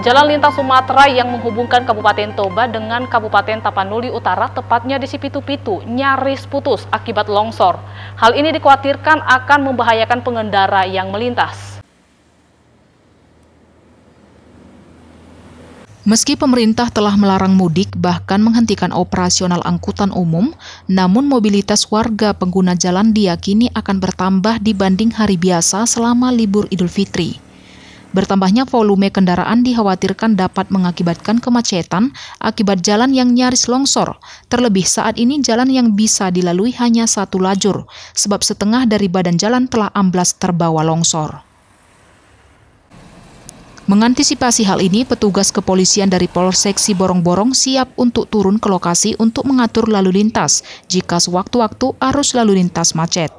Jalan lintas Sumatera yang menghubungkan Kabupaten Toba dengan Kabupaten Tapanuli Utara, tepatnya di Sipitu-Pitu, nyaris putus akibat longsor. Hal ini dikhawatirkan akan membahayakan pengendara yang melintas. Meski pemerintah telah melarang mudik, bahkan menghentikan operasional angkutan umum, namun mobilitas warga pengguna jalan diyakini akan bertambah dibanding hari biasa selama libur Idul Fitri. Bertambahnya volume kendaraan dikhawatirkan dapat mengakibatkan kemacetan akibat jalan yang nyaris longsor. Terlebih saat ini jalan yang bisa dilalui hanya satu lajur, sebab setengah dari badan jalan telah amblas terbawa longsor. Mengantisipasi hal ini, petugas kepolisian dari Polsek Borong-Borong siap untuk turun ke lokasi untuk mengatur lalu lintas jika sewaktu-waktu arus lalu lintas macet.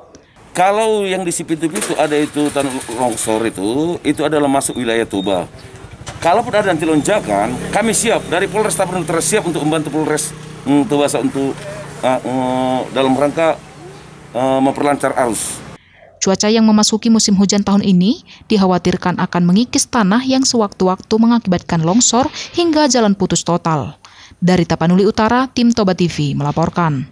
Kalau yang di situ itu ada itu tanah longsor itu, itu adalah masuk wilayah Tuba. Kalaupun ada nanti lonjakan, kami siap dari Polres Tapanuli siap untuk membantu Polres hmm, Tuba untuk uh, uh, dalam rangka uh, memperlancar arus. Cuaca yang memasuki musim hujan tahun ini dikhawatirkan akan mengikis tanah yang sewaktu-waktu mengakibatkan longsor hingga jalan putus total. Dari Tapanuli Utara, tim Toba TV melaporkan.